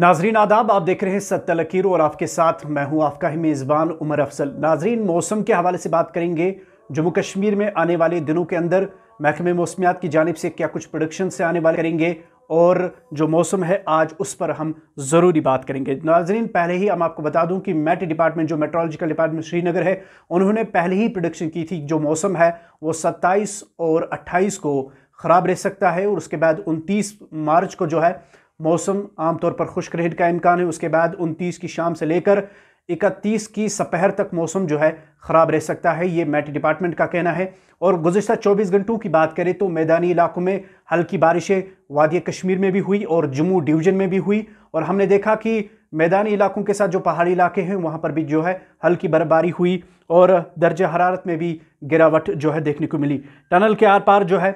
नाजरीन आदाब आप देख रहे हैं सत्य लकीर और आपके साथ मैं हूं आपका ही मेज़बान उमर अफसल नाजरीन मौसम के हवाले से बात करेंगे जम्मू कश्मीर में आने वाले दिनों के अंदर महकमे मौसमियात की जानब से क्या कुछ प्रोडक्शन से आने वाले करेंगे और जो मौसम है आज उस पर हम ज़रूरी बात करेंगे नाजरीन पहले ही हम आपको बता दूं कि मेट डिपार्टमेंट जो मेट्रोलॉजिकल डिपार्टमेंट श्रीनगर है उन्होंने पहले ही प्रोडक्शन की थी जो मौसम है वो 27 और 28 को ख़राब रह सकता है और उसके बाद 29 मार्च को जो है मौसम आमतौर पर खुश्क रहने का इम्कान है उसके बाद उनतीस की शाम से लेकर इकतीस की सपहर तक मौसम जो है ख़राब रह सकता है ये मेट डिपार्टमेंट का कहना है और गुजशत चौबीस घंटों की बात करें तो मैदानी इलाकों में हल्की बारिशें वादी कश्मीर में भी हुई और जम्मू डिवीज़न में भी हुई और हमने देखा कि मैदानी इलाकों के साथ जो पहाड़ी इलाके हैं वहाँ पर भी जो है हल्की बर्फबारी हुई और दर्ज हरारत में भी गिरावट जो है देखने को मिली टनल के आर पार जो है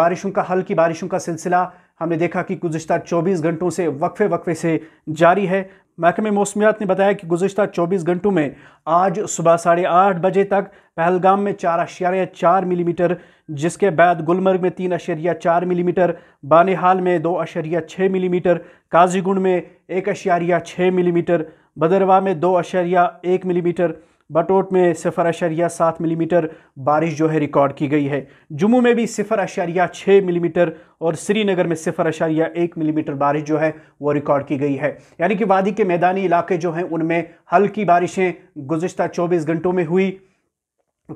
बारिशों का हल्की बारिशों का सिलसिला हमने देखा कि गुज्तर 24 घंटों से वक्फे वक्फे से जारी है महकमे मौसमियात ने बताया कि गुज्त 24 घंटों में आज सुबह साढ़े आठ बजे तक पहलगाम में चार अशारिया चार मिलीमीटर जिसके बाद गुलमर्ग में तीन अशरिया चार मिलीमीटर बानिहाल में दो अशरिया छः मिलीमीटर काजीगुंड में एक अशारिया छः मिलीमीटर बदरवा में दो अशरिया एक मिलीमीटर बटोट में सिफर अशरिया सात मिलीमीटर बारिश जो है रिकॉर्ड की गई है जम्मू में भी सिफर अशरिया छः मिलीमीटर और श्रीनगर में सिफर अशरिया एक मिलीमीटर बारिश जो है वो रिकॉर्ड की गई है यानी कि वादी के मैदानी इलाके जो हैं उनमें हल्की बारिशें गुजशत चौबीस घंटों में हुई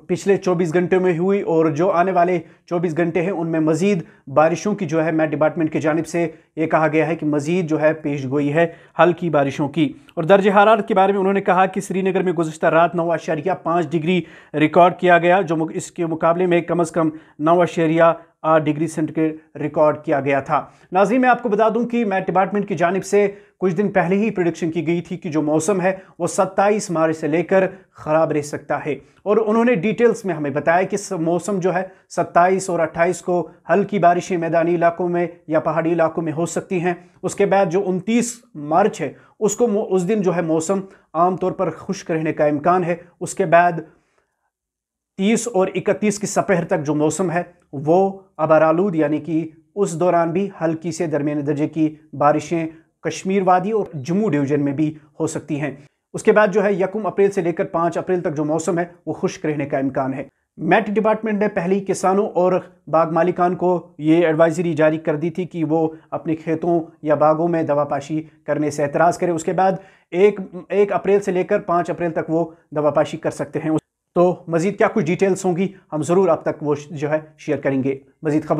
पिछले 24 घंटे में हुई और जो आने वाले 24 घंटे हैं उनमें मज़ीद बारिशों की जो है मैट डिपार्टमेंट की जानब से ये कहा गया है कि मज़ीद जो है पेश गोई है हल्की बारिशों की और दर्ज हरारत के बारे में उन्होंने कहा कि श्रीनगर में गुजशत रात नौ आशारिया पाँच डिग्री रिकॉर्ड किया गया जो इसके मुकाबले में कम अज़ कम नौ आशारिया डिग्री सेंटीग्रेड रिकॉर्ड किया गया था नाजी मैं आपको बता दूं कि मैट डिपार्टमेंट की जानब से कुछ दिन पहले ही प्रोडिक्शन की गई थी कि जो मौसम है वो 27 मार्च से लेकर ख़राब रह सकता है और उन्होंने डिटेल्स में हमें बताया कि मौसम जो है 27 और 28 को हल्की बारिशें मैदानी इलाकों में या पहाड़ी इलाकों में हो सकती हैं उसके बाद जो 29 मार्च है उसको उस दिन जो है मौसम आमतौर पर खुश्क रहने का इम्कान है उसके बाद तीस और इकतीस की सपहर तक जो मौसम है वो अबरालूद यानी कि उस दौरान भी हल्की से दरमिया दर्जे की बारिशें कश्मीर वादी और जम्मू डिवीजन में भी हो सकती हैं उसके बाद जो है यकुम अप्रैल से लेकर पाँच अप्रैल तक जो मौसम है वो खुश्क रहने का इम्कान है मेट डिपार्टमेंट ने पहले किसानों और बाग मालिकान को ये एडवाइजरी जारी कर दी थी कि वो अपने खेतों या बागों में दवापाशी करने से एतराज़ करें उसके बाद एक एक अप्रैल से लेकर पाँच अप्रैल तक वो दवापाशी कर सकते हैं तो मजीद क्या कुछ डिटेल्स होंगी हम ज़रूर अब तक वो जो है शेयर करेंगे मजीद खबर